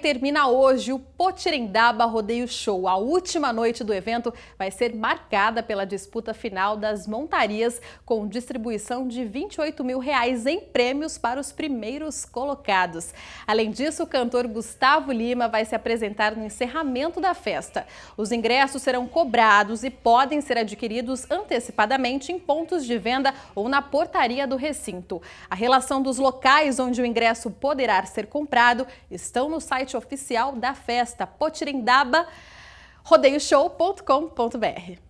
Termina hoje o Potirendaba Rodeio Show. A última noite do evento vai ser marcada pela disputa final das montarias, com distribuição de 28 mil reais em prêmios para os primeiros colocados. Além disso, o cantor Gustavo Lima vai se apresentar no encerramento da festa. Os ingressos serão cobrados e podem ser adquiridos antecipadamente em pontos de venda ou na portaria do recinto. A relação dos locais onde o ingresso poderá ser comprado estão no site site oficial da festa potirindaba rodeioshow.com.br.